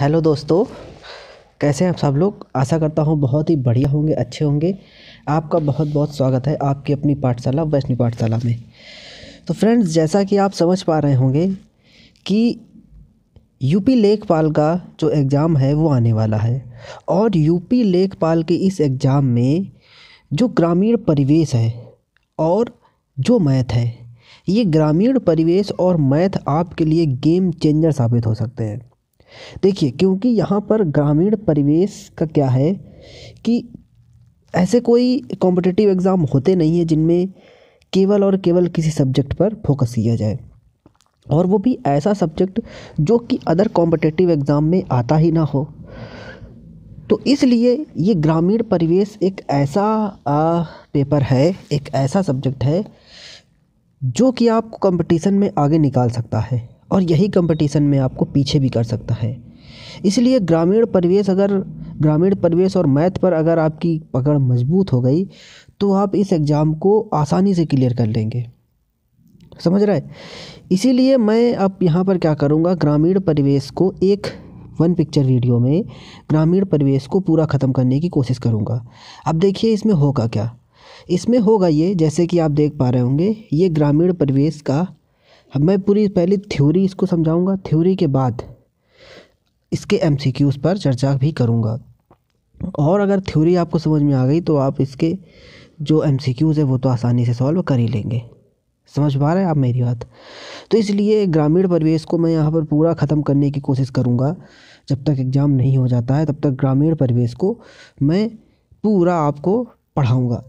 Hello दोस्तों कैसे हैं आप सब लोग आशा करता हूँ बहुत ही बढ़िया होंगे अच्छे होंगे आपका बहुत बहुत स्वागत है आपकी अपनी पाठशाला वैष्णवी पाठशाला में तो फ्रेंड्स जैसा कि आप समझ पा रहे होंगे कि यूपी लेखपाल का जो एग्ज़ाम है वो आने वाला है और यूपी लेखपाल के इस एग्ज़ाम में जो ग्रामीण परिवेश है और जो मैथ है ये ग्रामीण परिवेश और मैथ आपके लिए गेम चेंजर साबित हो सकते हैं देखिए क्योंकि यहाँ पर ग्रामीण परिवेश का क्या है कि ऐसे कोई कॉम्पिटिटिव एग्ज़ाम होते नहीं हैं जिनमें केवल और केवल किसी सब्जेक्ट पर फोकस किया जाए और वो भी ऐसा सब्जेक्ट जो कि अदर कॉम्पिटिटिव एग्ज़ाम में आता ही ना हो तो इसलिए ये ग्रामीण परिवेश एक ऐसा आ, पेपर है एक ऐसा सब्जेक्ट है जो कि आपको कंपटीशन में आगे निकाल सकता है और यही कंपटीशन में आपको पीछे भी कर सकता है इसलिए ग्रामीण परिवेश अगर ग्रामीण परिवेश और मैथ पर अगर आपकी पकड़ मजबूत हो गई तो आप इस एग्ज़ाम को आसानी से क्लियर कर लेंगे समझ रहा है इसीलिए मैं अब यहाँ पर क्या करूँगा ग्रामीण परिवेश को एक वन पिक्चर वीडियो में ग्रामीण परिवेश को पूरा ख़त्म करने की कोशिश करूँगा अब देखिए इसमें होगा क्या इसमें होगा ये जैसे कि आप देख पा रहे होंगे ये ग्रामीण परिवेश का अब मैं पूरी पहली थ्योरी इसको समझाऊंगा थ्योरी के बाद इसके एम पर चर्चा भी करूँगा और अगर थ्योरी आपको समझ में आ गई तो आप इसके जो एम है वो तो आसानी से सॉल्व कर ही लेंगे समझ पा रहे हैं आप मेरी बात तो इसलिए ग्रामीण परिवेश को मैं यहाँ पर पूरा ख़त्म करने की कोशिश करूँगा जब तक एग्ज़ाम नहीं हो जाता है तब तक ग्रामीण परिवेश को मैं पूरा आपको पढ़ाऊँगा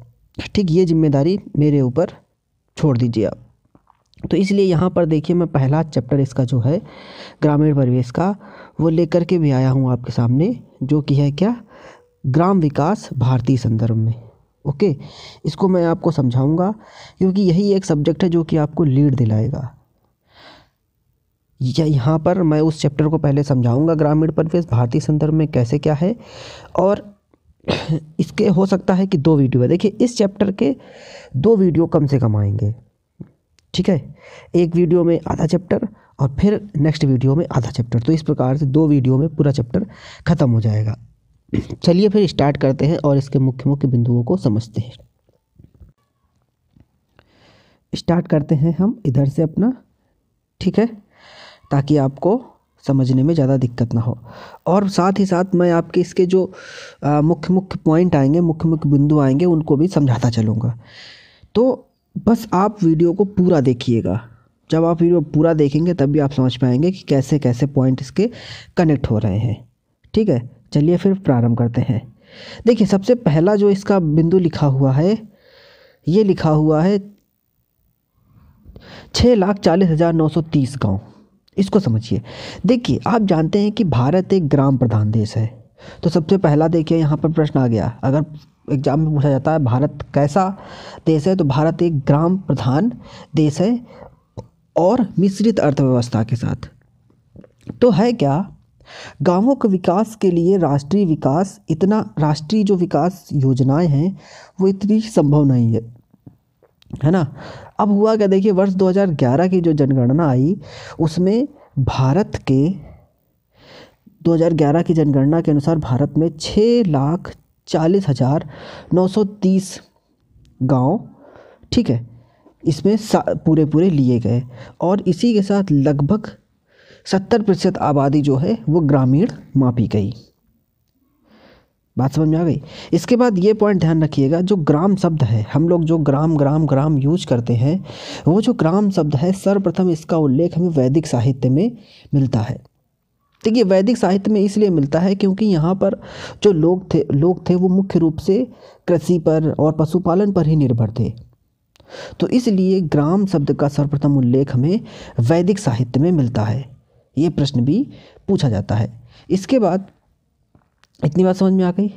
ठीक ये जिम्मेदारी मेरे ऊपर छोड़ दीजिए आप तो इसलिए यहाँ पर देखिए मैं पहला चैप्टर इसका जो है ग्रामीण परिवेश का वो लेकर के भी आया हूँ आपके सामने जो कि है क्या ग्राम विकास भारतीय संदर्भ में ओके इसको मैं आपको समझाऊंगा क्योंकि यही एक सब्जेक्ट है जो कि आपको लीड दिलाएगा या यहाँ पर मैं उस चैप्टर को पहले समझाऊंगा ग्रामीण परिवेश भारतीय संदर्भ में कैसे क्या है और इसके हो सकता है कि दो वीडियो है देखिए इस चैप्टर के दो वीडियो कम से कम आएंगे ठीक है एक वीडियो में आधा चैप्टर और फिर नेक्स्ट वीडियो में आधा चैप्टर तो इस प्रकार से दो वीडियो में पूरा चैप्टर खत्म हो जाएगा चलिए फिर स्टार्ट करते हैं और इसके मुख्य मुख्य बिंदुओं को समझते हैं स्टार्ट करते हैं हम इधर से अपना ठीक है ताकि आपको समझने में ज़्यादा दिक्कत ना हो और साथ ही साथ मैं आपके इसके जो मुख्य मुख्य पॉइंट आएंगे मुख्य मुख्य बिंदु आएंगे उनको भी समझाता चलूँगा तो बस आप वीडियो को पूरा देखिएगा जब आप वीडियो पूरा देखेंगे तब भी आप समझ पाएंगे कि कैसे कैसे पॉइंट इसके कनेक्ट हो रहे हैं ठीक है चलिए फिर प्रारंभ करते हैं देखिए सबसे पहला जो इसका बिंदु लिखा हुआ है ये लिखा हुआ है छः लाख चालीस हज़ार नौ सौ तीस गाँव इसको समझिए देखिए आप जानते हैं कि भारत एक ग्राम प्रधान देश है तो सबसे पहला देखिए यहाँ पर प्रश्न आ गया अगर एग्जाम में पूछा जाता है भारत कैसा देश है तो भारत एक ग्राम प्रधान देश है और मिश्रित अर्थव्यवस्था के साथ तो है क्या गांवों के विकास के लिए राष्ट्रीय विकास इतना राष्ट्रीय जो विकास योजनाएं हैं वो इतनी संभव नहीं है है ना अब हुआ क्या देखिए वर्ष 2011 की जो जनगणना आई उसमें भारत के 2011 की जनगणना के अनुसार भारत में छः लाख चालीस हज़ार नौ सौ तीस गाँव ठीक है इसमें पूरे पूरे लिए गए और इसी के साथ लगभग सत्तर प्रतिशत आबादी जो है वो ग्रामीण मापी गई बात समझ में आ गई इसके बाद ये पॉइंट ध्यान रखिएगा जो ग्राम शब्द है हम लोग जो ग्राम ग्राम ग्राम यूज करते हैं वो जो ग्राम शब्द है सर्वप्रथम इसका उल्लेख हमें वैदिक साहित्य में मिलता है देखिए वैदिक साहित्य में इसलिए मिलता है क्योंकि यहाँ पर जो लोग थे लोग थे वो मुख्य रूप से कृषि पर और पशुपालन पर ही निर्भर थे तो इसलिए ग्राम शब्द का सर्वप्रथम उल्लेख हमें वैदिक साहित्य में मिलता है ये प्रश्न भी पूछा जाता है इसके बाद इतनी बात समझ में आ गई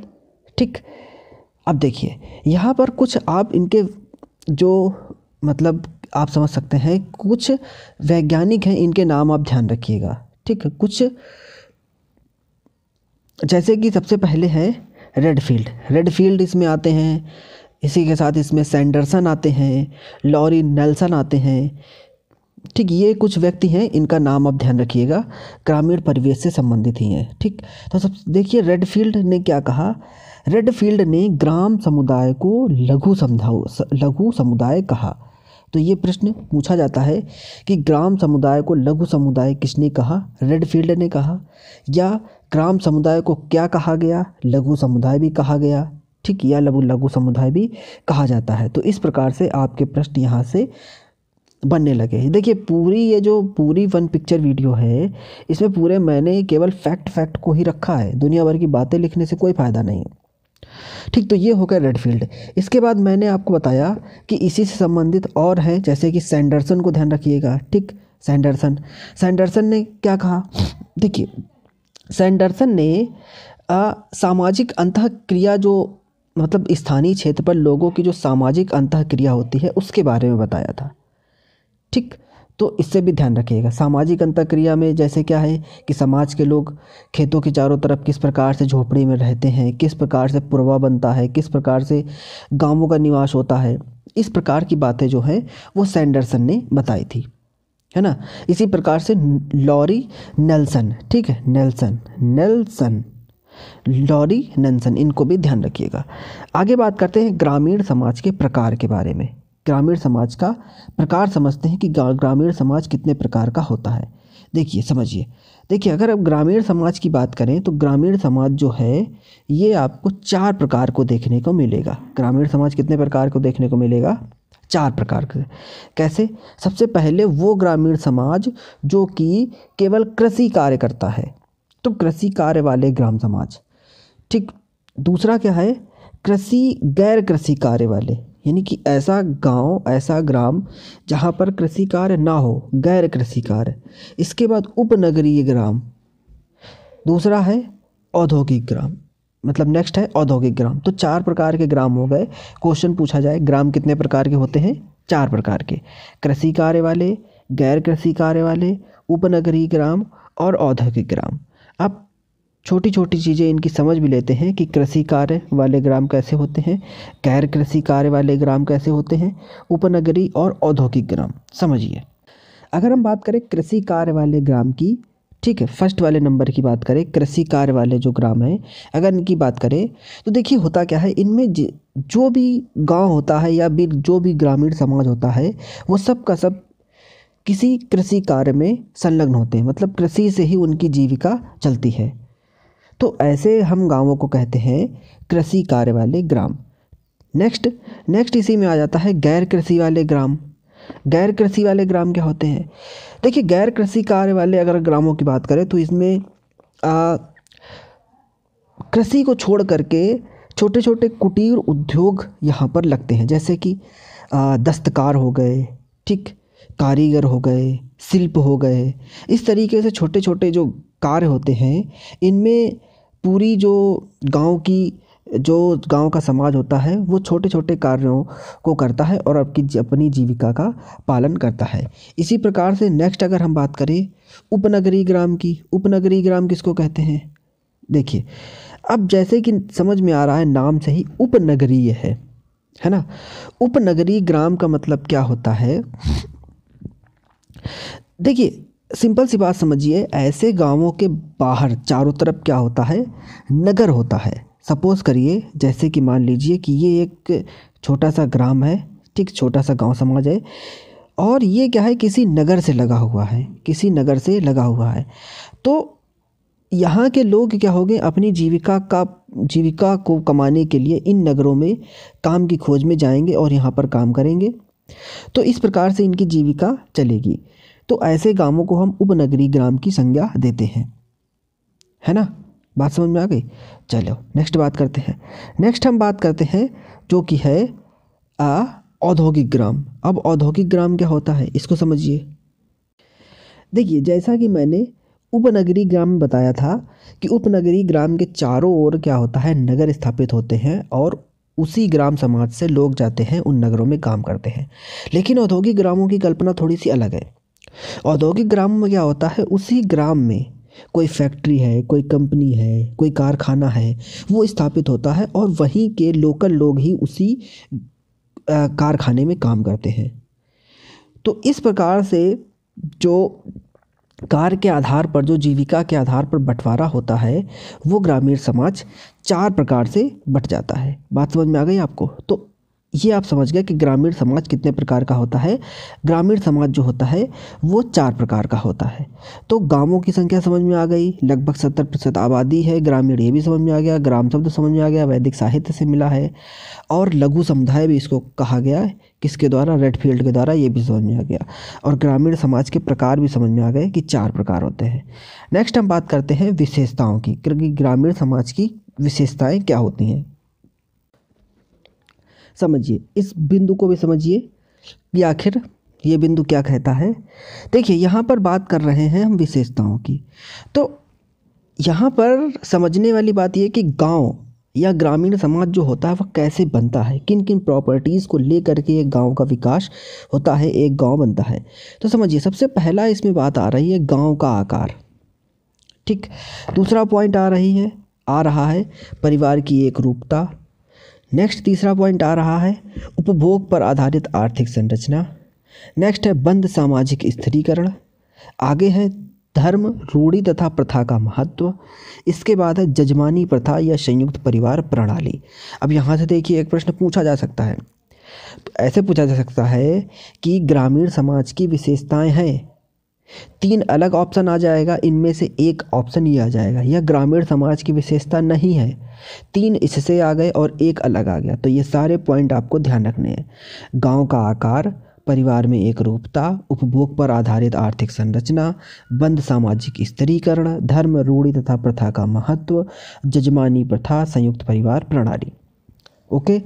ठीक अब देखिए यहाँ पर कुछ आप इनके जो मतलब आप समझ सकते हैं कुछ वैज्ञानिक हैं इनके नाम आप ध्यान रखिएगा ठीक है कुछ जैसे कि सबसे पहले है रेड फील्ड इसमें आते हैं इसी के साथ इसमें सैंडरसन आते हैं लॉरी नेल्सन आते हैं ठीक ये कुछ व्यक्ति हैं इनका नाम आप ध्यान रखिएगा ग्रामीण परिवेश से संबंधित ही हैं ठीक तो सब देखिए रेडफील्ड ने क्या कहा रेडफील्ड ने ग्राम समुदाय को लघु समझाओ लघु समुदाय कहा तो ये प्रश्न पूछा जाता है कि ग्राम समुदाय को लघु समुदाय किसने कहा रेडफील्ड ने कहा या ग्राम समुदाय को क्या कहा गया लघु समुदाय भी कहा गया ठीक या लघु लघु समुदाय भी कहा जाता है तो इस प्रकार से आपके प्रश्न यहाँ से बनने लगे देखिए पूरी ये जो पूरी वन पिक्चर वीडियो है इसमें पूरे मैंने केवल फैक्ट फैक्ट को ही रखा है दुनिया भर की बातें लिखने से कोई फ़ायदा नहीं है ठीक तो ये हो गया रेडफील्ड इसके बाद मैंने आपको बताया कि इसी से संबंधित और हैं जैसे कि सैंडरसन को ध्यान रखिएगा ठीक सैंडरसन सैंडरसन ने क्या कहा देखिए सैंडरसन ने आ, सामाजिक अंतक्रिया जो मतलब स्थानीय क्षेत्र पर लोगों की जो सामाजिक अंतक्रिया होती है उसके बारे में बताया था ठीक तो इससे भी ध्यान रखिएगा सामाजिक अंतक्रिया में जैसे क्या है कि समाज के लोग खेतों के चारों तरफ किस प्रकार से झोपड़ी में रहते हैं किस प्रकार से पुरवा बनता है किस प्रकार से गांवों का निवास होता है इस प्रकार की बातें जो हैं वो सैंडरसन ने बताई थी है ना इसी प्रकार से लॉरी नेल्सन ठीक है नेल्सन नेल्सन लॉरी नेल्सन इनको भी ध्यान रखिएगा आगे बात करते हैं ग्रामीण समाज के प्रकार के बारे में ग्रामीण समाज का प्रकार समझते हैं कि ग्रामीण समाज कितने प्रकार का होता है देखिए समझिए देखिए अगर आप ग्रामीण समाज की बात करें तो ग्रामीण समाज जो है ये आपको चार प्रकार को देखने को मिलेगा ग्रामीण समाज कितने प्रकार को देखने को मिलेगा चार प्रकार के कैसे सबसे पहले वो ग्रामीण समाज जो कि केवल कृषि कार्य करता है तो कृषि कार्य वाले ग्राम समाज ठीक दूसरा क्या है कृषि गैर कृषि कार्य वाले यानी कि ऐसा गांव ऐसा ग्राम जहाँ पर कृषि कार्य ना हो गैर कृषि कार्य इसके बाद उपनगरीय ग्राम दूसरा है औद्योगिक ग्राम मतलब नेक्स्ट है औद्योगिक ग्राम तो चार प्रकार के ग्राम हो गए क्वेश्चन पूछा जाए ग्राम कितने प्रकार के होते हैं चार प्रकार के कृषि कार्य वाले गैर कृषि कार्य वाले उपनगरीय ग्राम और औद्योगिक ग्राम अब छोटी छोटी चीज़ें इनकी समझ भी लेते हैं कि कृषि कार्य वाले ग्राम कैसे होते हैं गैर कृषि कार्य वाले ग्राम कैसे होते हैं उपनगरी और औद्योगिक ग्राम समझिए अगर हम बात करें कृषि कार्य वाले ग्राम की ठीक है फर्स्ट वाले नंबर की बात करें कृषि कार्य वाले जो ग्राम हैं अगर इनकी बात करें तो देखिए होता क्या है इनमें जो भी गांव होता है या भी जो भी ग्रामीण समाज होता है वो सब का सब किसी कृषि कार्य में संलग्न होते हैं मतलब कृषि से ही उनकी जीविका चलती है तो ऐसे हम गांवों को कहते हैं कृषि कार्य वाले ग्राम नेक्स्ट नेक्स्ट इसी में आ जाता है गैर कृषि वाले ग्राम गैर कृषि वाले ग्राम क्या होते हैं देखिए गैर कृषि कार्य वाले अगर ग्रामों की बात करें तो इसमें कृषि को छोड़ करके छोटे छोटे कुटीर उद्योग यहाँ पर लगते हैं जैसे कि दस्तकार हो गए ठीक कारीगर हो गए शिल्प हो गए इस तरीके से छोटे छोटे जो कार्य होते हैं इनमें पूरी जो गाँव की जो गाँव का समाज होता है वो छोटे छोटे कार्यों को करता है और आपकी अपनी जीविका का पालन करता है इसी प्रकार से नेक्स्ट अगर हम बात करें उपनगरीय ग्राम की उपनगरीय ग्राम किसको कहते हैं देखिए अब जैसे कि समझ में आ रहा है नाम से ही उपनगरीय है है ना उपनगरीय ग्राम का मतलब क्या होता है देखिए सिंपल सी बात समझिए ऐसे गांवों के बाहर चारों तरफ क्या होता है नगर होता है सपोज़ करिए जैसे कि मान लीजिए कि ये एक छोटा सा ग्राम है ठीक छोटा सा गांव समाज है और ये क्या है किसी नगर से लगा हुआ है किसी नगर से लगा हुआ है तो यहाँ के लोग क्या हो गए अपनी जीविका का जीविका को कमाने के लिए इन नगरों में काम की खोज में जाएंगे और यहाँ पर काम करेंगे तो इस प्रकार से इनकी जीविका चलेगी तो ऐसे गांवों को हम उपनगरी ग्राम की संज्ञा देते हैं है ना बात समझ में आ गई चलो नेक्स्ट बात करते हैं नेक्स्ट हम बात करते हैं जो कि है औद्योगिक ग्राम अब औद्योगिक ग्राम क्या होता है इसको समझिए देखिए जैसा कि मैंने उपनगरी ग्राम में बताया था कि उपनगरी ग्राम के चारों ओर क्या होता है नगर स्थापित होते हैं और उसी ग्राम समाज से लोग जाते हैं उन नगरों में काम करते हैं लेकिन औद्योगिक ग्रामों की कल्पना थोड़ी सी अलग है औद्योगिक ग्राम में क्या होता है उसी ग्राम में कोई फैक्ट्री है कोई कंपनी है कोई कारखाना है वो स्थापित होता है और वहीं के लोकल लोग ही उसी कारखाने में काम करते हैं तो इस प्रकार से जो कार के आधार पर जो जीविका के आधार पर बंटवारा होता है वो ग्रामीण समाज चार प्रकार से बट जाता है बात समझ में आ गई आपको तो ये आप समझ गए कि ग्रामीण समाज कितने प्रकार का होता है ग्रामीण समाज जो होता है वो चार प्रकार का होता है तो गांवों की संख्या समझ में आ गई लगभग सत्तर प्रतिशत आबादी है ग्रामीण ये भी समझ में आ गया ग्राम शब्द समझ में आ गया वैदिक साहित्य से मिला है और लघु समुदाय भी इसको कहा गया है किसके द्वारा रेडफील्ड के द्वारा ये भी समझ में आ गया और ग्रामीण समाज के प्रकार भी समझ में आ गए कि चार प्रकार होते हैं नेक्स्ट हम बात करते हैं विशेषताओं की क्योंकि ग्रामीण समाज की विशेषताएँ क्या होती हैं समझिए इस बिंदु को भी समझिए कि आखिर ये बिंदु क्या कहता है देखिए यहाँ पर बात कर रहे हैं हम विशेषताओं की तो यहाँ पर समझने वाली बात यह कि गांव या ग्रामीण समाज जो होता है वह कैसे बनता है किन किन प्रॉपर्टीज़ को ले करके एक गांव का विकास होता है एक गांव बनता है तो समझिए सबसे पहला इसमें बात आ रही है गांव का आकार ठीक दूसरा पॉइंट आ रही है आ रहा है परिवार की एक रूपता नेक्स्ट तीसरा पॉइंट आ रहा है उपभोग पर आधारित आर्थिक संरचना नेक्स्ट है बंद सामाजिक स्थिरीकरण आगे है धर्म रूढ़ी तथा प्रथा का महत्व इसके बाद है जजमानी प्रथा या संयुक्त परिवार प्रणाली अब यहाँ से देखिए एक प्रश्न पूछा जा सकता है तो ऐसे पूछा जा सकता है कि ग्रामीण समाज की विशेषताएं हैं तीन अलग ऑप्शन आ जाएगा इनमें से एक ऑप्शन ही आ जाएगा यह ग्रामीण समाज की विशेषता नहीं है तीन इससे आ गए और एक अलग आ गया तो ये सारे पॉइंट आपको ध्यान रखने हैं गांव का आकार परिवार में एक रूपता उपभोग पर आधारित आर्थिक संरचना बंद सामाजिक स्तरीकरण धर्म रूढ़ी तथा प्रथा का महत्व जजमानी प्रथा संयुक्त परिवार प्रणाली ओके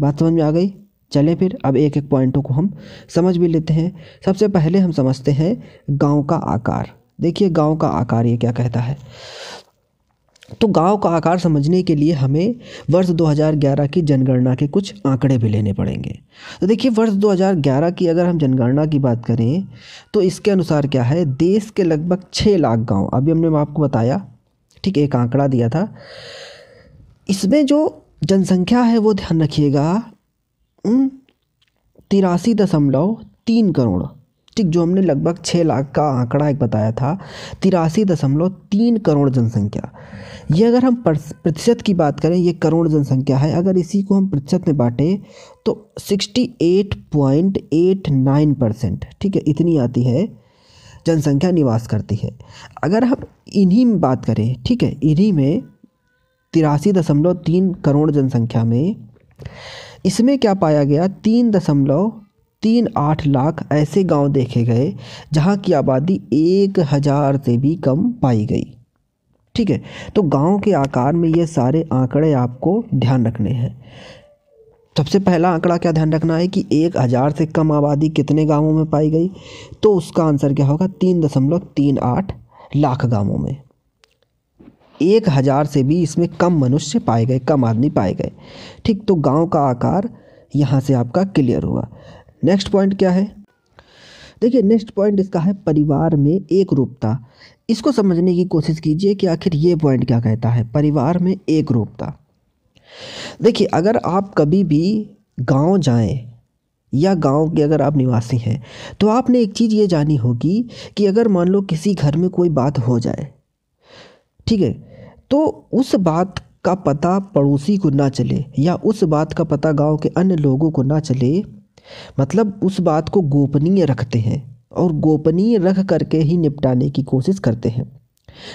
बात समझ में आ गई चले फिर अब एक एक पॉइंटों को हम समझ भी लेते हैं सबसे पहले हम समझते हैं गांव का आकार देखिए गांव का आकार ये क्या कहता है तो गांव का आकार समझने के लिए हमें वर्ष 2011 की जनगणना के कुछ आंकड़े भी लेने पड़ेंगे तो देखिए वर्ष 2011 की अगर हम जनगणना की बात करें तो इसके अनुसार क्या है देश के लगभग छः लाख गांव अभी हमने आपको बताया ठीक एक आंकड़ा दिया था इसमें जो जनसंख्या है वो ध्यान रखिएगा तिरासी दशमलव तीन करोड़ ठीक जो हमने लगभग छः लाख का आंकड़ा एक बताया था तिरासी दशमलव तीन करोड़ जनसंख्या ये अगर हम प्रतिशत की बात करें ये करोड़ जनसंख्या है अगर इसी को हम प्रतिशत में बाँटें तो sixty eight point eight nine percent ठीक है इतनी आती है जनसंख्या निवास करती है अगर हम इन्हीं में बात करें ठीक है इन्हीं में तिरासी दशमलव तीन करोड़ जनसंख्या में इसमें क्या पाया गया तीन दशमलव तीन आठ लाख ऐसे गांव देखे गए जहां की आबादी एक हज़ार से भी कम पाई गई ठीक है तो गांव के आकार में ये सारे आंकड़े आपको ध्यान रखने हैं सबसे पहला आंकड़ा क्या ध्यान रखना है कि एक हज़ार से कम आबादी कितने गांवों में पाई गई तो उसका आंसर क्या होगा तीन दशमलव तीन आठ लाख गांवों में एक हज़ार से भी इसमें कम मनुष्य पाए गए कम आदमी पाए गए ठीक तो गांव का आकार यहाँ से आपका क्लियर हुआ नेक्स्ट पॉइंट क्या है देखिए नेक्स्ट पॉइंट इसका है परिवार में एक रूपता इसको समझने की कोशिश कीजिए कि आखिर ये पॉइंट क्या कहता है परिवार में एक रूपता देखिए अगर आप कभी भी गांव जाएं या गांव के अगर आप निवासी हैं तो आपने एक चीज़ ये जानी होगी कि अगर मान लो किसी घर में कोई बात हो जाए ठीक है तो उस बात का पता पड़ोसी को ना चले या उस बात का पता गांव के अन्य लोगों को ना चले मतलब उस बात को गोपनीय रखते हैं और गोपनीय रख करके ही निपटाने की कोशिश करते हैं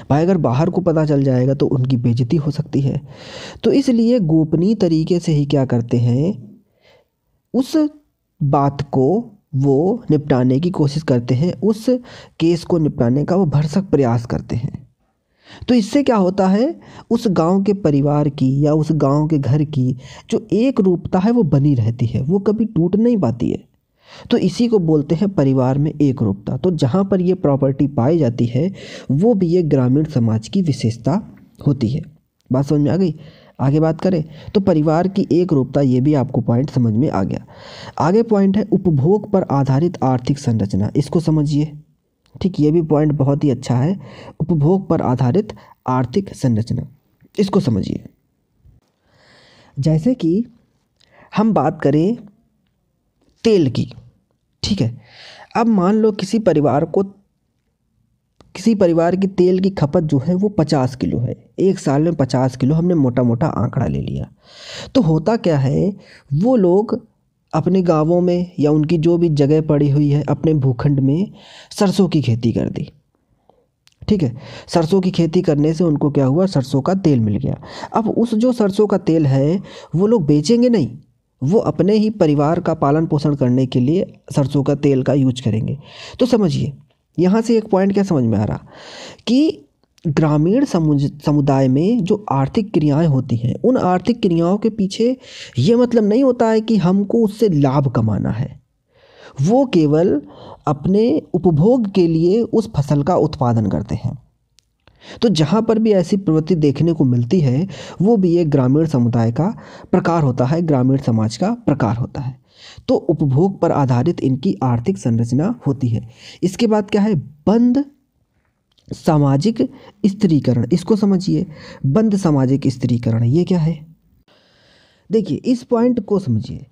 भाई अगर बाहर को पता चल जाएगा तो उनकी बेजती हो सकती है तो इसलिए गोपनीय तरीके से ही क्या करते हैं उस बात को वो निपटाने की कोशिश करते हैं उस केस को निपटाने का वो भरसक प्रयास करते हैं तो इससे क्या होता है उस गांव के परिवार की या उस गांव के घर की जो एक रूपता है वो बनी रहती है वो कभी टूट नहीं पाती है तो इसी को बोलते हैं परिवार में एक रूपता तो जहाँ पर ये प्रॉपर्टी पाई जाती है वो भी एक ग्रामीण समाज की विशेषता होती है बात समझ में आ गई आगे बात करें तो परिवार की एक रूपता ये भी आपको पॉइंट समझ में आ गया आगे पॉइंट है उपभोग पर आधारित आर्थिक संरचना इसको समझिए ठीक ये भी पॉइंट बहुत ही अच्छा है उपभोग पर आधारित आर्थिक संरचना इसको समझिए जैसे कि हम बात करें तेल की ठीक है अब मान लो किसी परिवार को किसी परिवार की तेल की खपत जो है वो पचास किलो है एक साल में पचास किलो हमने मोटा मोटा आंकड़ा ले लिया तो होता क्या है वो लोग अपने गाँवों में या उनकी जो भी जगह पड़ी हुई है अपने भूखंड में सरसों की खेती कर दी ठीक है सरसों की खेती करने से उनको क्या हुआ सरसों का तेल मिल गया अब उस जो सरसों का तेल है वो लोग बेचेंगे नहीं वो अपने ही परिवार का पालन पोषण करने के लिए सरसों का तेल का यूज करेंगे तो समझिए यहाँ से एक पॉइंट क्या समझ में आ रहा कि ग्रामीण समुदाय में जो आर्थिक क्रियाएं होती हैं उन आर्थिक क्रियाओं के पीछे ये मतलब नहीं होता है कि हमको उससे लाभ कमाना है वो केवल अपने उपभोग के लिए उस फसल का उत्पादन करते हैं तो जहाँ पर भी ऐसी प्रवृत्ति देखने को मिलती है वो भी एक ग्रामीण समुदाय का प्रकार होता है ग्रामीण समाज का प्रकार होता है तो उपभोग पर आधारित इनकी आर्थिक संरचना होती है इसके बाद क्या है बंद सामाजिक स्त्रीकरण इसको समझिए बंद सामाजिक स्त्रीकरण ये क्या है देखिए इस पॉइंट को समझिए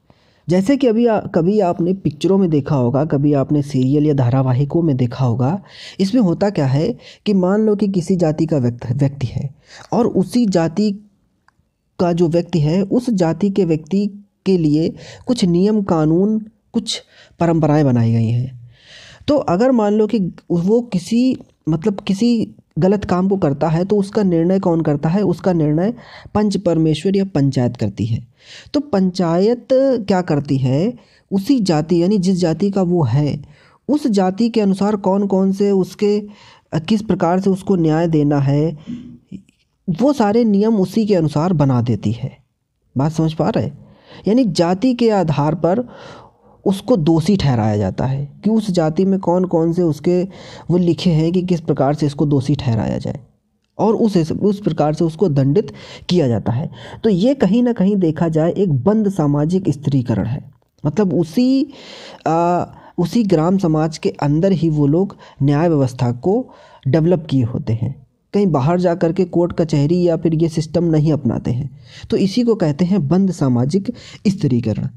जैसे कि अभी आ, कभी आपने पिक्चरों में देखा होगा कभी आपने सीरियल या धारावाहिकों में देखा होगा इसमें होता क्या है कि मान लो कि किसी जाति का व्यक्ति है और उसी जाति का जो व्यक्ति है उस जाति के व्यक्ति के लिए कुछ नियम कानून कुछ परंपराएं बनाई गई हैं तो अगर मान लो कि वो किसी मतलब किसी गलत काम को करता है तो उसका निर्णय कौन करता है उसका निर्णय पंच परमेश्वर या पंचायत करती है तो पंचायत क्या करती है उसी जाति यानी जिस जाति का वो है उस जाति के अनुसार कौन कौन से उसके किस प्रकार से उसको न्याय देना है वो सारे नियम उसी के अनुसार बना देती है बात समझ पा रहे यानी जाति के आधार पर उसको दोषी ठहराया जाता है कि उस जाति में कौन कौन से उसके वो लिखे हैं कि किस प्रकार से इसको दोषी ठहराया जाए और उस उस प्रकार से उसको दंडित किया जाता है तो ये कहीं ना कहीं देखा जाए एक बंद सामाजिक स्त्रीकरण है मतलब उसी आ, उसी ग्राम समाज के अंदर ही वो लोग न्याय व्यवस्था को डेवलप किए होते हैं कहीं बाहर जा कर के कोर्ट कचहरी या फिर ये सिस्टम नहीं अपनाते हैं तो इसी को कहते हैं बंद सामाजिक स्त्रीकरण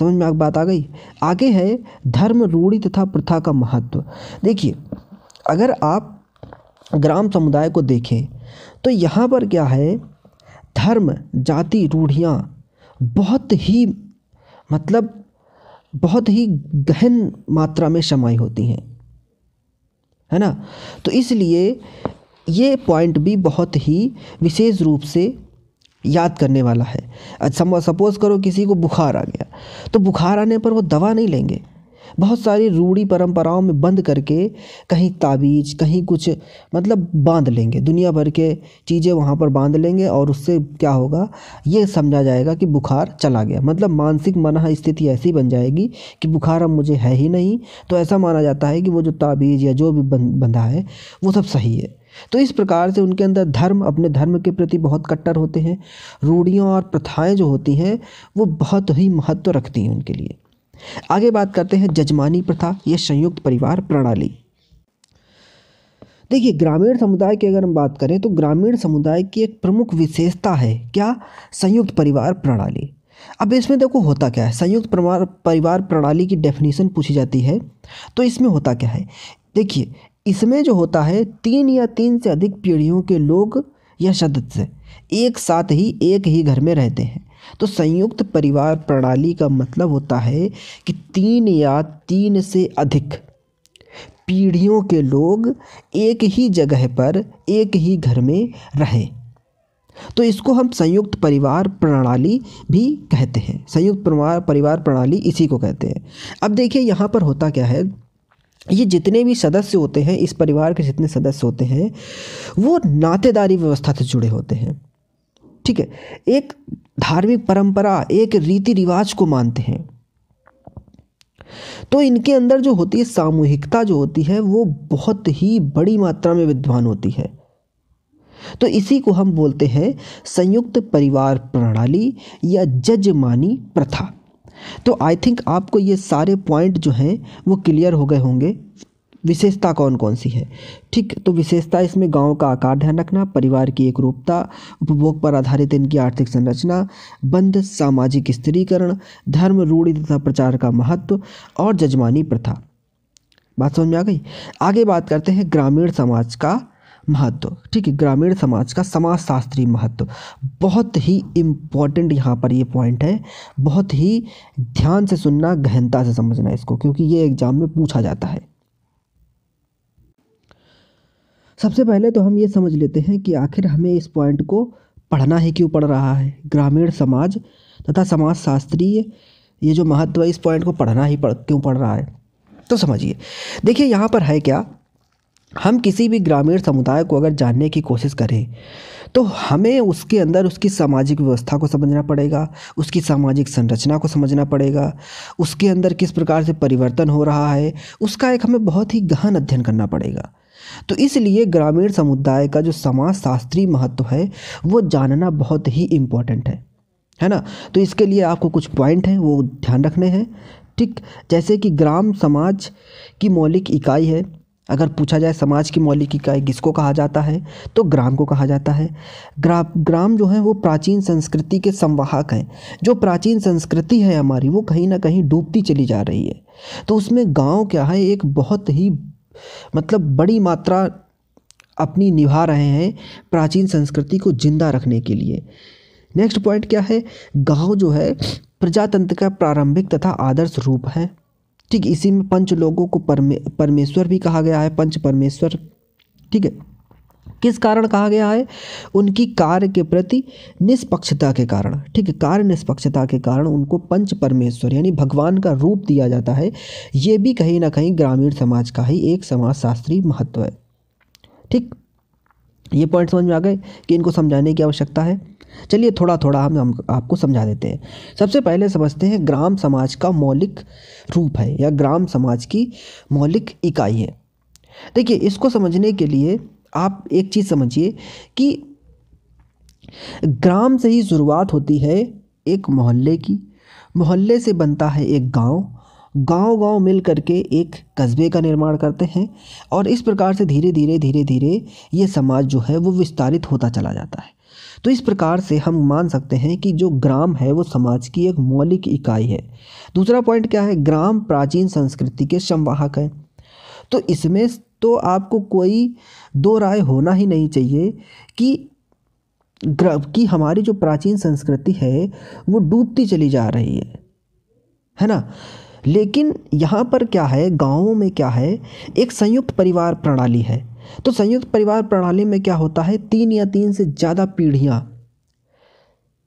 समझ में आप बात आ गई आगे है धर्म रूढ़ी तथा प्रथा का महत्व देखिए अगर आप ग्राम समुदाय को देखें तो यहाँ पर क्या है धर्म जाति रूढ़ियाँ बहुत ही मतलब बहुत ही गहन मात्रा में समाई होती हैं है ना तो इसलिए ये पॉइंट भी बहुत ही विशेष रूप से याद करने वाला है सपोज़ करो किसी को बुखार आ गया तो बुखार आने पर वो दवा नहीं लेंगे बहुत सारी रूढ़ी परंपराओं में बंद करके कहीं ताबीज कहीं कुछ मतलब बांध लेंगे दुनिया भर के चीज़ें वहाँ पर बांध लेंगे और उससे क्या होगा ये समझा जाएगा कि बुखार चला गया मतलब मानसिक मन स्थिति ऐसी बन जाएगी कि बुखार अब मुझे है ही नहीं तो ऐसा माना जाता है कि वो जो ताबीज या जो भी बंधा है वो सब सही है तो इस प्रकार से उनके अंदर धर्म अपने धर्म के प्रति बहुत कट्टर होते हैं रूढ़ियों और प्रथाएं जो होती हैं वो बहुत ही महत्व रखती हैं उनके लिए आगे बात करते हैं जजमानी प्रथा या संयुक्त परिवार प्रणाली देखिए ग्रामीण समुदाय की अगर हम बात करें तो ग्रामीण समुदाय की एक प्रमुख विशेषता है क्या संयुक्त परिवार प्रणाली अब इसमें देखो होता क्या है संयुक्त परिवार परिवार प्रणाली की डेफिनेशन पूछी जाती है तो इसमें होता क्या है देखिए इसमें जो होता है तीन या तीन से अधिक पीढ़ियों के लोग या सदस्य एक साथ ही एक ही घर में रहते हैं तो संयुक्त परिवार प्रणाली का मतलब होता है कि तीन या तीन से अधिक पीढ़ियों के लोग एक ही जगह पर एक ही घर में रहें तो इसको हम संयुक्त परिवार प्रणाली भी कहते हैं संयुक्त परिवार परिवार प्रणाली इसी को कहते हैं अब देखिए यहाँ पर होता क्या है ये जितने भी सदस्य होते हैं इस परिवार के जितने सदस्य होते हैं वो नातेदारी व्यवस्था से जुड़े होते हैं ठीक है एक धार्मिक परंपरा एक रीति रिवाज को मानते हैं तो इनके अंदर जो होती है सामूहिकता जो होती है वो बहुत ही बड़ी मात्रा में विद्वान होती है तो इसी को हम बोलते हैं संयुक्त परिवार प्रणाली या जजमानी प्रथा तो आई थिंक आपको ये सारे पॉइंट जो हैं वो क्लियर हो गए होंगे विशेषता कौन कौन सी है ठीक तो विशेषता इसमें गांव का आकार ध्यान रखना परिवार की एक रूपता उपभोग पर आधारित इनकी आर्थिक संरचना बंद सामाजिक स्थिरीकरण धर्म रूढ़ी तथा प्रचार का महत्व और जजमानी प्रथा बात समझ में आ गई आगे बात करते हैं ग्रामीण समाज का महत्व ठीक है ग्रामीण समाज का समाज शास्त्रीय महत्व बहुत ही इम्पॉर्टेंट यहाँ पर ये पॉइंट है बहुत ही ध्यान से सुनना गहनता से समझना इसको क्योंकि ये एग्ज़ाम में पूछा जाता है सबसे पहले तो हम ये समझ लेते हैं कि आखिर हमें इस पॉइंट को पढ़ना ही क्यों पड़ रहा है ग्रामीण समाज तथा समाज शास्त्रीय ये जो महत्व है इस पॉइंट को पढ़ना ही पढ़, क्यों पड़ रहा है तो समझिए देखिए यहाँ पर है क्या हम किसी भी ग्रामीण समुदाय को अगर जानने की कोशिश करें तो हमें उसके अंदर उसकी सामाजिक व्यवस्था को समझना पड़ेगा उसकी सामाजिक संरचना को समझना पड़ेगा उसके अंदर किस प्रकार से परिवर्तन हो रहा है उसका एक हमें बहुत ही गहन अध्ययन करना पड़ेगा तो इसलिए ग्रामीण समुदाय का जो समाज शास्त्रीय महत्व है वो जानना बहुत ही इम्पोर्टेंट है है ना तो इसके लिए आपको कुछ पॉइंट हैं वो ध्यान रखने हैं ठीक जैसे कि ग्राम समाज की मौलिक इकाई है अगर पूछा जाए समाज की मौलिक इकाई किसको कहा जाता है तो ग्राम को कहा जाता है ग्रा ग्राम जो है वो प्राचीन संस्कृति के संवाहक हैं जो प्राचीन संस्कृति है हमारी वो कहीं ना कहीं डूबती चली जा रही है तो उसमें गांव क्या है एक बहुत ही मतलब बड़ी मात्रा अपनी निभा रहे हैं प्राचीन संस्कृति को जिंदा रखने के लिए नेक्स्ट पॉइंट क्या है गांव जो है प्रजातंत्र का प्रारंभिक तथा आदर्श रूप है ठीक इसी में पंच लोगों को परमे परमेश्वर भी कहा गया है पंच परमेश्वर ठीक है किस कारण कहा गया है उनकी कार्य के प्रति निष्पक्षता के कारण ठीक है कार्य निष्पक्षता के कारण उनको पंच परमेश्वर यानी भगवान का रूप दिया जाता है ये भी कहीं ना कहीं ग्रामीण समाज का ही एक समाजशास्त्री महत्व है ठीक ये पॉइंट समझ में आ गए कि इनको समझाने की आवश्यकता है चलिए थोड़ा थोड़ा हम, आपको समझा देते हैं सबसे पहले समझते हैं ग्राम समाज का मौलिक रूप है या ग्राम समाज की मौलिक इकाई है देखिए इसको समझने के लिए आप एक चीज़ समझिए कि ग्राम से ही शुरुआत होती है एक मोहल्ले की मोहल्ले से बनता है एक गांव गांव-गांव मिल करके एक कस्बे का निर्माण करते हैं और इस प्रकार से धीरे धीरे धीरे धीरे ये समाज जो है वो विस्तारित होता चला जाता है तो इस प्रकार से हम मान सकते हैं कि जो ग्राम है वो समाज की एक मौलिक इकाई है दूसरा पॉइंट क्या है ग्राम प्राचीन संस्कृति के संवाहक हैं तो इसमें तो आपको कोई दो राय होना ही नहीं चाहिए कि की हमारी जो प्राचीन संस्कृति है वो डूबती चली जा रही है है ना लेकिन यहाँ पर क्या है गाँवों में क्या है एक संयुक्त परिवार प्रणाली है तो संयुक्त परिवार प्रणाली में क्या होता है तीन या तीन से ज़्यादा पीढ़ियाँ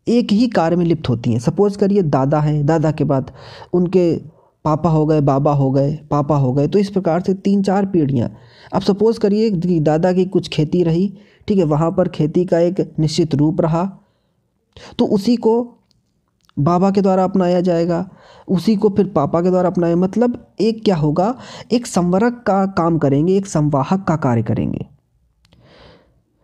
एक ही कार्य में लिप्त होती हैं सपोज़ करिए दादा हैं दादा के बाद उनके पापा हो गए बाबा हो गए पापा हो गए तो इस प्रकार से तीन चार पीढ़ियाँ अब सपोज़ करिए कि दादा की कुछ खेती रही ठीक है वहाँ पर खेती का एक निश्चित रूप रहा तो उसी को बाबा के द्वारा अपनाया जाएगा उसी को फिर पापा के द्वारा अपनाया मतलब एक क्या होगा एक संवरक का काम करेंगे एक संवाहक का कार्य करेंगे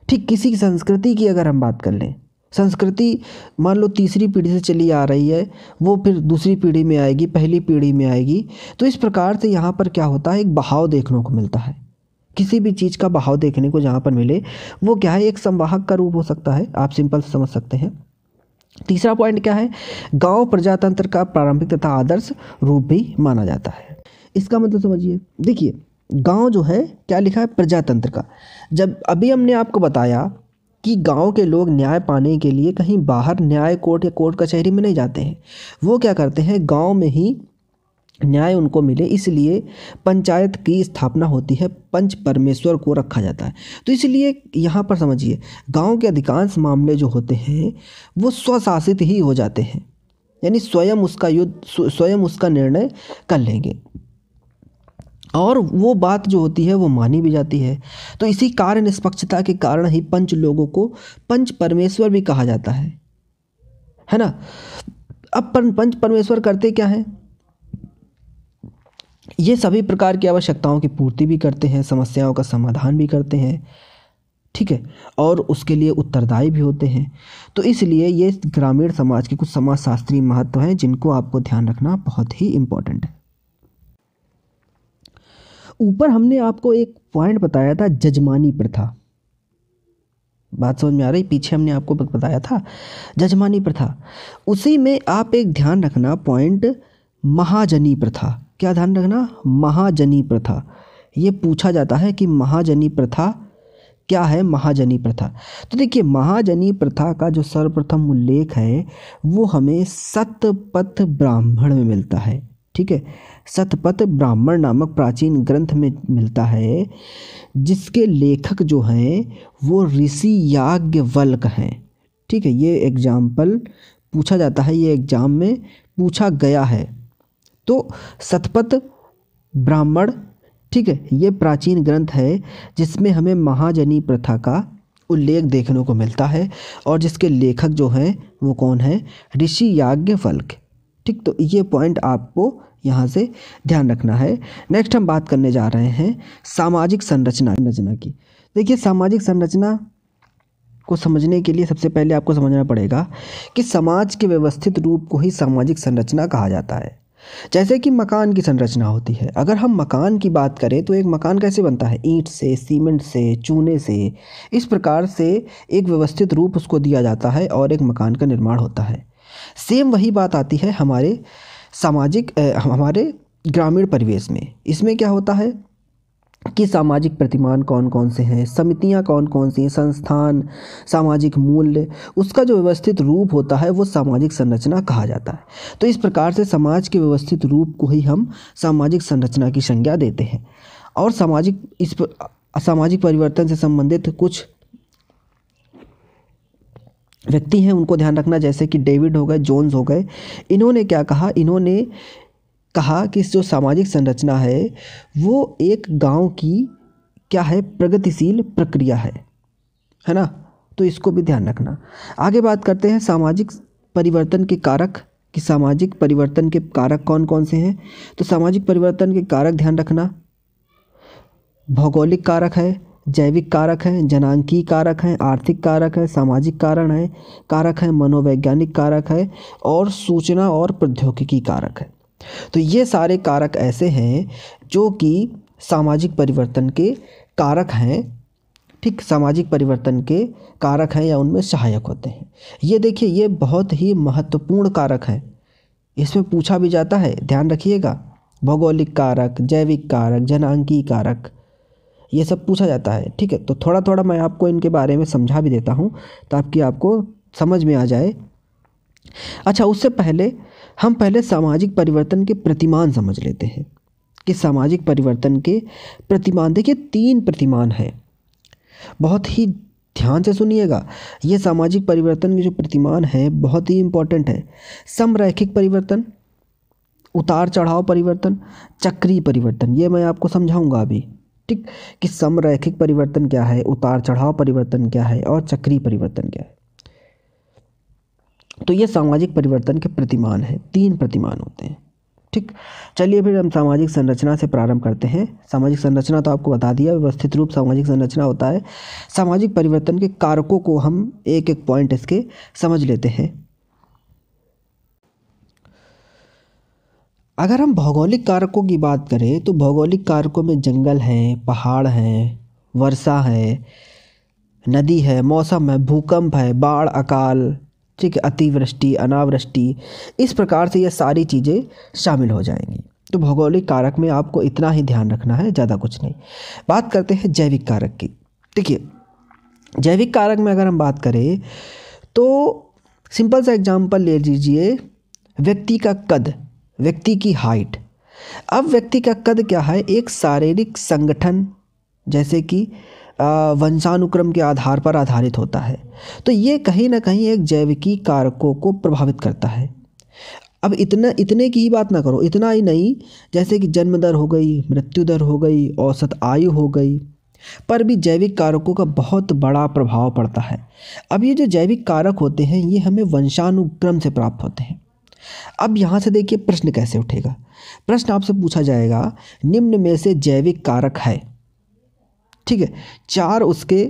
ठीक किसी की संस्कृति की अगर हम बात कर लें संस्कृति मान लो तीसरी पीढ़ी से चली आ रही है वो फिर दूसरी पीढ़ी में आएगी पहली पीढ़ी में आएगी तो इस प्रकार से यहाँ पर क्या होता है एक बहाव देखने को मिलता है किसी भी चीज़ का बहाव देखने को जहाँ पर मिले वो क्या है एक संवाहक का रूप हो सकता है आप सिंपल समझ सकते हैं तीसरा पॉइंट क्या है गांव प्रजातंत्र का प्रारंभिक तथा आदर्श रूप भी माना जाता है इसका मतलब समझिए देखिए गांव जो है क्या लिखा है प्रजातंत्र का जब अभी हमने आपको बताया कि गांव के लोग न्याय पाने के लिए कहीं बाहर न्याय कोर्ट या कोर्ट कचहरी में नहीं जाते हैं वो क्या करते हैं गांव में ही न्याय उनको मिले इसलिए पंचायत की स्थापना होती है पंच परमेश्वर को रखा जाता है तो इसलिए यहाँ पर समझिए गांव के अधिकांश मामले जो होते हैं वो स्वशासित ही हो जाते हैं यानी स्वयं उसका युद्ध स्वयं उसका निर्णय कर लेंगे और वो बात जो होती है वो मानी भी जाती है तो इसी कार्य निष्पक्षता के कारण ही पंच लोगों को पंच परमेश्वर भी कहा जाता है है ना अब पंच परमेश्वर करते क्या हैं ये सभी प्रकार की आवश्यकताओं की पूर्ति भी करते हैं समस्याओं का समाधान भी करते हैं ठीक है और उसके लिए उत्तरदायी भी होते हैं तो इसलिए ये ग्रामीण समाज के कुछ समाजशास्त्रीय महत्व हैं जिनको आपको ध्यान रखना बहुत ही इम्पोर्टेंट है ऊपर हमने आपको एक पॉइंट बताया था जजमानी प्रथा बात समझ में आ रही पीछे हमने आपको बताया था जजमानी प्रथा उसी में आप एक ध्यान रखना पॉइंट महाजनी प्रथा क्या ध्यान रखना महाजनी प्रथा ये पूछा जाता है कि महाजनी प्रथा क्या है महाजनी प्रथा तो देखिए महाजनी प्रथा का जो सर्वप्रथम उल्लेख है वो हमें सतपथ ब्राह्मण में मिलता है ठीक है सतपथ ब्राह्मण नामक प्राचीन ग्रंथ में मिलता है जिसके लेखक जो हैं वो ऋषि याज्ञवल्क हैं ठीक है ये एग्जाम्पल पूछा जाता है ये एग्जाम में पूछा गया है तो शतपथ ब्राह्मण ठीक है ये प्राचीन ग्रंथ है जिसमें हमें महाजनी प्रथा का उल्लेख देखने को मिलता है और जिसके लेखक जो हैं वो कौन है ऋषि याज्ञ फल्क ठीक तो ये पॉइंट आपको यहाँ से ध्यान रखना है नेक्स्ट हम बात करने जा रहे हैं सामाजिक संरचना संरचना की देखिए सामाजिक संरचना को समझने के लिए सबसे पहले आपको समझना पड़ेगा कि समाज के व्यवस्थित रूप को ही सामाजिक संरचना कहा जाता है जैसे कि मकान की संरचना होती है अगर हम मकान की बात करें तो एक मकान कैसे बनता है ईंट से सीमेंट से चूने से इस प्रकार से एक व्यवस्थित रूप उसको दिया जाता है और एक मकान का निर्माण होता है सेम वही बात आती है हमारे सामाजिक हमारे ग्रामीण परिवेश में इसमें क्या होता है कि सामाजिक प्रतिमान कौन कौन से हैं समितियाँ कौन कौन सी हैं संस्थान सामाजिक मूल्य उसका जो व्यवस्थित रूप होता है वो सामाजिक संरचना कहा जाता है तो इस प्रकार से समाज के व्यवस्थित रूप को ही हम सामाजिक संरचना की संज्ञा देते हैं और सामाजिक इस सामाजिक परिवर्तन से संबंधित कुछ व्यक्ति हैं उनको ध्यान रखना जैसे कि डेविड हो गए जोन्स हो गए इन्होंने क्या कहा इन्होंने कहा कि जो सामाजिक संरचना है वो एक गांव की क्या है प्रगतिशील प्रक्रिया है है ना तो इसको भी ध्यान रखना आगे बात करते हैं सामाजिक परिवर्तन के कारक कि सामाजिक परिवर्तन के कारक कौन कौन से हैं तो सामाजिक परिवर्तन के कारक ध्यान रखना भौगोलिक कारक है जैविक कारक हैं जनांकीय कारक हैं आर्थिक कारक है सामाजिक कारण है कारक है मनोवैज्ञानिक कारक है और सूचना और प्रौद्योगिकी कारक है तो ये सारे कारक ऐसे हैं जो कि सामाजिक परिवर्तन के कारक हैं ठीक सामाजिक परिवर्तन के कारक हैं या उनमें सहायक होते हैं ये देखिए ये बहुत ही महत्वपूर्ण कारक हैं इसमें पूछा भी जाता है ध्यान रखिएगा भौगोलिक कारक जैविक कारक जनांकी कारक ये सब पूछा जाता है ठीक है तो थोड़ा थोड़ा मैं आपको इनके बारे में समझा भी देता हूँ ताकि आपको समझ में आ जाए अच्छा उससे पहले हम पहले सामाजिक परिवर्तन के प्रतिमान समझ लेते हैं कि सामाजिक परिवर्तन के प्रतिमान देखिए तीन प्रतिमान हैं बहुत ही ध्यान से सुनिएगा ये सामाजिक परिवर्तन के जो प्रतिमान है बहुत ही इम्पोर्टेंट है समरैखिक परिवर्तन उतार चढ़ाव परिवर्तन चक्रीय परिवर्तन ये मैं आपको समझाऊंगा अभी ठीक कि समरैखिक परिवर्तन क्या है उतार चढ़ाव परिवर्तन क्या है और चक्रीय परिवर्तन क्या है तो ये सामाजिक परिवर्तन के प्रतिमान हैं तीन प्रतिमान होते हैं ठीक चलिए फिर हम सामाजिक संरचना से प्रारंभ करते हैं सामाजिक संरचना तो आपको बता दिया व्यवस्थित रूप सामाजिक संरचना होता है सामाजिक परिवर्तन के कारकों को हम एक एक पॉइंट इसके समझ लेते हैं अगर हम भौगोलिक कारकों की बात करें तो भौगोलिक कारकों में जंगल हैं पहाड़ हैं वर्षा है नदी है मौसम है भूकंप है बाढ़ अकाल ठीक है अतिवृष्टि अनावृष्टि इस प्रकार से यह सारी चीज़ें शामिल हो जाएंगी तो भौगोलिक कारक में आपको इतना ही ध्यान रखना है ज़्यादा कुछ नहीं बात करते हैं जैविक कारक की ठीक है जैविक कारक में अगर हम बात करें तो सिंपल सा एग्जाम्पल ले लीजिए व्यक्ति का कद व्यक्ति की हाइट अब व्यक्ति का कद क्या है एक शारीरिक संगठन जैसे कि वंशानुक्रम के आधार पर आधारित होता है तो ये कहीं ना कहीं एक जैविकी कारकों को प्रभावित करता है अब इतना इतने की ही बात ना करो इतना ही नहीं जैसे कि जन्म दर हो गई मृत्यु दर हो गई औसत आयु हो गई पर भी जैविक कारकों का बहुत बड़ा प्रभाव पड़ता है अब ये जो जैविक कारक होते हैं ये हमें वंशानुक्रम से प्राप्त होते हैं अब यहाँ से देखिए प्रश्न कैसे उठेगा प्रश्न आपसे पूछा जाएगा निम्न में से जैविक कारक है ठीक है चार उसके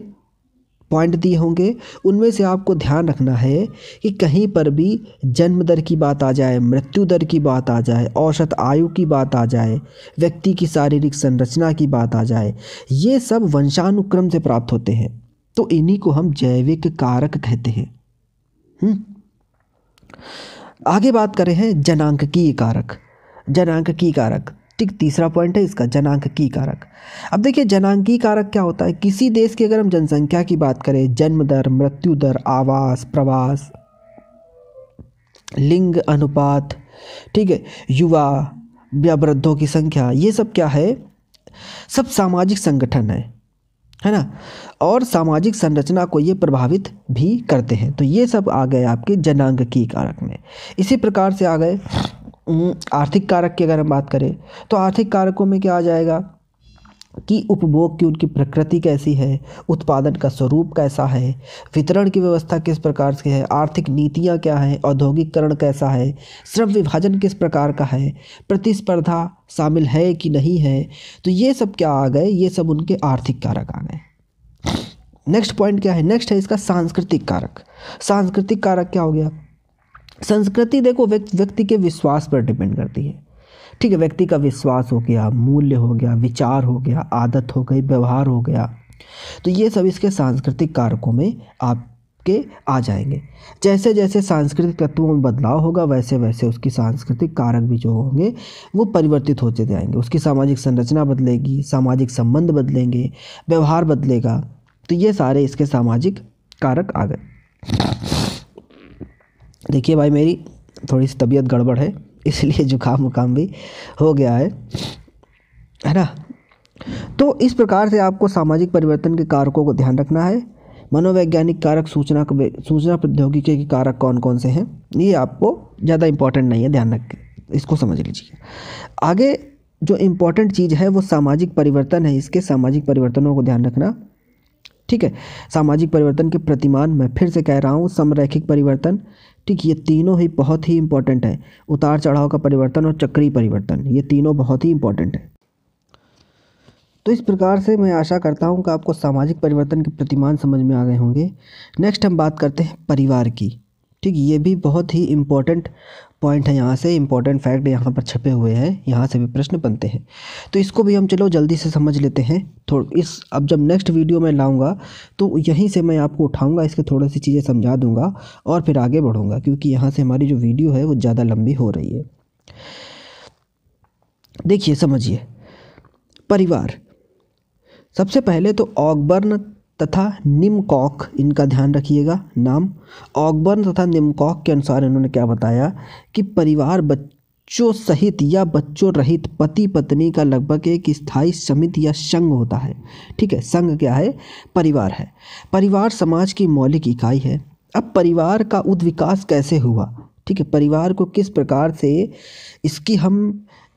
पॉइंट दिए होंगे उनमें से आपको ध्यान रखना है कि कहीं पर भी जन्म दर की बात आ जाए मृत्यु दर की बात आ जाए औसत आयु की बात आ जाए व्यक्ति की शारीरिक संरचना की बात आ जाए ये सब वंशानुक्रम से प्राप्त होते हैं तो इन्हीं को हम जैविक कारक कहते हैं हम्म। आगे बात करें हैं जनांक की कारक जनांक की कारक ठीक तीसरा पॉइंट है इसका जनांकी कारक अब देखिए जनांकी कारक क्या होता है किसी देश की अगर हम जनसंख्या की बात करें जन्म दर मृत्यु दर आवास प्रवास लिंग अनुपात ठीक है युवा या वृद्धों की संख्या ये सब क्या है सब सामाजिक संगठन है है ना और सामाजिक संरचना को ये प्रभावित भी करते हैं तो ये सब आ गए आपके जनांग की कारक में इसी प्रकार से आ गए आर्थिक कारक की अगर हम बात करें तो आर्थिक कारकों में क्या आ जाएगा कि उपभोग की उनकी प्रकृति कैसी है उत्पादन का स्वरूप कैसा है वितरण की व्यवस्था किस प्रकार से है आर्थिक नीतियाँ क्या हैं औद्योगिकरण कैसा है श्रम विभाजन किस प्रकार का है प्रतिस्पर्धा शामिल है कि नहीं है तो ये सब क्या आ गए ये सब उनके आर्थिक कारक आ गए नेक्स्ट पॉइंट क्या है नेक्स्ट है इसका सांस्कृतिक कारक सांस्कृतिक कारक क्या हो गया संस्कृति देखो व्यक्ति के विश्वास पर डिपेंड करती है ठीक है व्यक्ति का विश्वास हो गया मूल्य हो गया विचार हो गया आदत हो गई व्यवहार हो गया तो ये सब इसके सांस्कृतिक कारकों में आपके आ जाएंगे जैसे जैसे सांस्कृतिक तत्वों में बदलाव होगा वैसे वैसे उसकी सांस्कृतिक कारक भी जो होंगे वो परिवर्तित होते जाएंगे उसकी सामाजिक संरचना बदलेगी सामाजिक संबंध बदलेंगे व्यवहार बदलेगा तो ये सारे इसके सामाजिक कारक आ गए देखिए भाई मेरी थोड़ी सी तबीयत गड़बड़ है इसलिए जुकाम उकाम भी हो गया है है ना तो इस प्रकार से आपको सामाजिक परिवर्तन के कारकों को ध्यान रखना है मनोवैज्ञानिक कारक सूचना सूचना प्रौद्योगिकी के कारक कौन कौन से हैं ये आपको ज़्यादा इम्पॉर्टेंट नहीं है ध्यान रख इसको समझ लीजिए आगे जो इम्पॉर्टेंट चीज़ है वो सामाजिक परिवर्तन है इसके सामाजिक परिवर्तनों को ध्यान रखना ठीक है सामाजिक परिवर्तन के प्रतिमान मैं फिर से कह रहा हूँ समरैखिक परिवर्तन ठीक ये तीनों ही बहुत ही इंपॉर्टेंट है उतार चढ़ाव का परिवर्तन और चक्रीय परिवर्तन ये तीनों बहुत ही इंपॉर्टेंट है तो इस प्रकार से मैं आशा करता हूँ कि आपको सामाजिक परिवर्तन के प्रतिमान समझ में आ गए होंगे नेक्स्ट हम बात करते हैं परिवार की ठीक ये भी बहुत ही इम्पोर्टेंट पॉइंट है यहाँ से इंपॉर्टेंट फैक्ट यहाँ पर छपे हुए हैं यहाँ से भी प्रश्न बनते हैं तो इसको भी हम चलो जल्दी से समझ लेते हैं थोड़ा इस अब जब नेक्स्ट वीडियो में लाऊंगा तो यहीं से मैं आपको उठाऊंगा इसके थोड़ा सी चीज़ें समझा दूंगा और फिर आगे बढ़ूंगा क्योंकि यहाँ से हमारी जो वीडियो है वो ज़्यादा लंबी हो रही है देखिए समझिए परिवार सबसे पहले तो ऑकबर्न तथा निमकॉक इनका ध्यान रखिएगा नाम ऑकबर्न तथा निमकॉक के अनुसार इन्होंने क्या बताया कि परिवार बच्चों सहित या बच्चों रहित पति पत्नी का लगभग एक स्थायी समिति या संघ होता है ठीक है संघ क्या है परिवार है परिवार समाज की मौलिक इकाई है अब परिवार का उद्विकास कैसे हुआ ठीक है परिवार को किस प्रकार से इसकी हम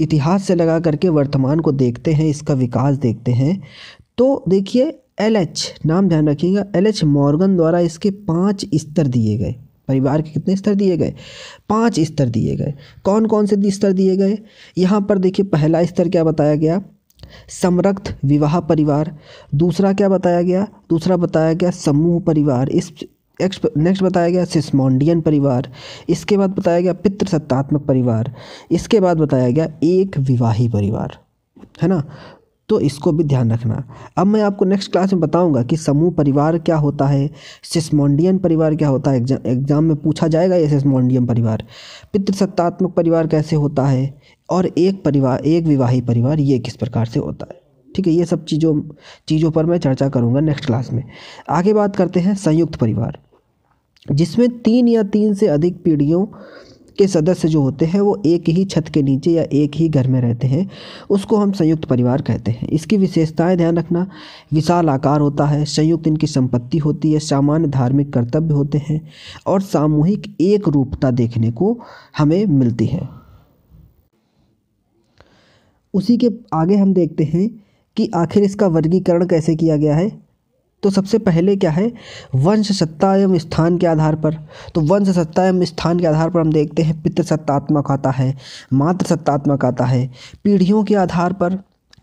इतिहास से लगा करके वर्तमान को देखते हैं इसका विकास देखते हैं तो देखिए एल एच नाम ध्यान रखिएगा एल एच मॉर्गन द्वारा इसके पांच स्तर दिए गए परिवार के कितने स्तर दिए गए पांच स्तर दिए गए कौन कौन से स्तर दिए गए यहाँ पर देखिए पहला स्तर क्या बताया गया समरक्त विवाह परिवार दूसरा क्या बताया गया दूसरा बताया गया समूह परिवार इस नेक्स्ट बताया गया सिस्मोंडियन परिवार इसके बाद बताया गया पितृसत्तात्मक परिवार इसके बाद बताया गया एक विवाही परिवार है ना तो इसको भी ध्यान रखना अब मैं आपको नेक्स्ट क्लास में बताऊंगा कि समूह परिवार क्या होता है सिस्मोंडियन परिवार क्या होता है एग्जाम एग्जाम में पूछा जाएगा ये सिस्मोंडियन परिवार पितृसत्तात्मक परिवार कैसे होता है और एक परिवार एक विवाही परिवार ये किस प्रकार से होता है ठीक है ये सब चीज़ों चीज़ों पर मैं चर्चा करूँगा नेक्स्ट क्लास में आगे बात करते हैं संयुक्त परिवार जिसमें तीन या तीन से अधिक पीढ़ियों के सदस्य जो होते हैं वो एक ही छत के नीचे या एक ही घर में रहते हैं उसको हम संयुक्त परिवार कहते हैं इसकी विशेषताएं ध्यान रखना विशाल आकार होता है संयुक्त इनकी संपत्ति होती है सामान्य धार्मिक कर्तव्य होते हैं और सामूहिक एक रूपता देखने को हमें मिलती है उसी के आगे हम देखते हैं कि आखिर इसका वर्गीकरण कैसे किया गया है तो सबसे पहले क्या है वंश सत्ता एवं स्थान के आधार पर तो वंश सत्ता एवं स्थान के आधार पर हम देखते हैं पितृसत्तात्मक आता है मातृ सत्तात्मक आता है पीढ़ियों के आधार पर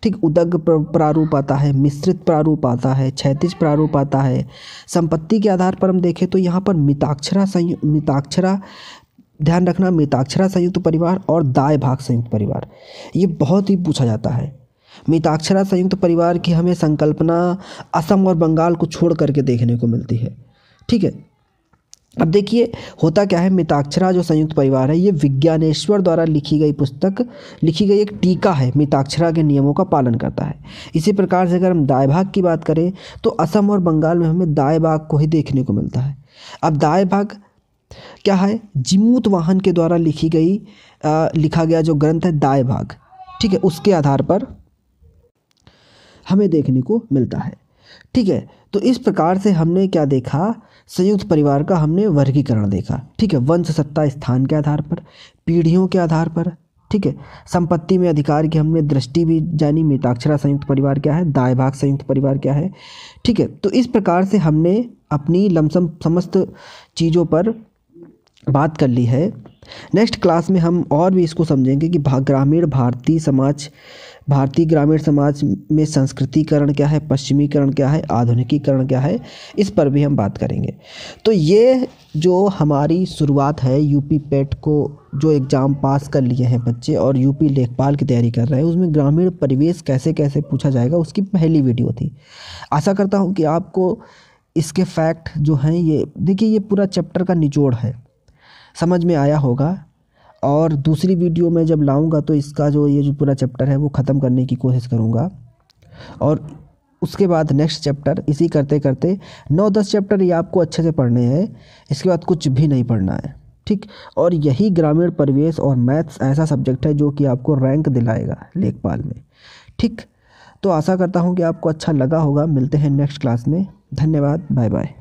ठीक उदग प्रारूप आता है मिश्रित प्रारूप आता है क्षैतिज प्रारूप आता है संपत्ति के आधार पर हम देखें तो यहाँ पर मिताक्षरा संयु मिताक्षरा ध्यान रखना मिताक्षरा संयुक्त परिवार और दाय भाग संयुक्त परिवार ये बहुत ही पूछा जाता है मिताक्षरा संयुक्त परिवार की हमें संकल्पना असम और बंगाल को छोड़ करके देखने को मिलती है ठीक है अब देखिए होता क्या है मिताक्षरा जो संयुक्त परिवार है ये विज्ञानेश्वर द्वारा लिखी गई पुस्तक लिखी गई एक टीका है मिताक्षरा के नियमों का पालन करता है इसी प्रकार से अगर हम दाय भाग की बात करें तो असम और बंगाल में हमें दाय भाग को ही देखने को मिलता है अब दाय भाग क्या है जिमूत वाहन के द्वारा लिखी गई आ, लिखा गया जो ग्रंथ है दाय भाग ठीक है उसके आधार पर हमें देखने को मिलता है ठीक है तो इस प्रकार से हमने क्या देखा संयुक्त परिवार का हमने वर्गीकरण देखा ठीक है वंश सत्ता स्थान के आधार पर पीढ़ियों के आधार पर ठीक है संपत्ति में अधिकार की हमने दृष्टि भी जानी मिताक्षरा संयुक्त परिवार क्या है दाय भाग संयुक्त परिवार क्या है ठीक है तो इस प्रकार से हमने अपनी लमसम समस्त चीज़ों पर बात कर ली है नेक्स्ट क्लास में हम और भी इसको समझेंगे कि ग्रामीण भारतीय समाज भारतीय ग्रामीण समाज में संस्कृतिकरण क्या है पश्चिमीकरण क्या है आधुनिकीकरण क्या है इस पर भी हम बात करेंगे तो ये जो हमारी शुरुआत है यूपी पेट को जो एग्ज़ाम पास कर लिए हैं बच्चे और यूपी लेखपाल की तैयारी कर रहे हैं उसमें ग्रामीण परिवेश कैसे कैसे पूछा जाएगा उसकी पहली वीडियो थी आशा करता हूँ कि आपको इसके फैक्ट जो हैं ये देखिए ये पूरा चैप्टर का निचोड़ है समझ में आया होगा और दूसरी वीडियो में जब लाऊंगा तो इसका जो ये जो पूरा चैप्टर है वो ख़त्म करने की कोशिश करूँगा और उसके बाद नेक्स्ट चैप्टर इसी करते करते नौ दस चैप्टर ये आपको अच्छे से पढ़ने हैं इसके बाद कुछ भी नहीं पढ़ना है ठीक और यही ग्रामीण परिवेश और मैथ्स ऐसा सब्जेक्ट है जो कि आपको रैंक दिलाएगा लेखपाल में ठीक तो आशा करता हूँ कि आपको अच्छा लगा होगा मिलते हैं नेक्स्ट क्लास में धन्यवाद बाय बाय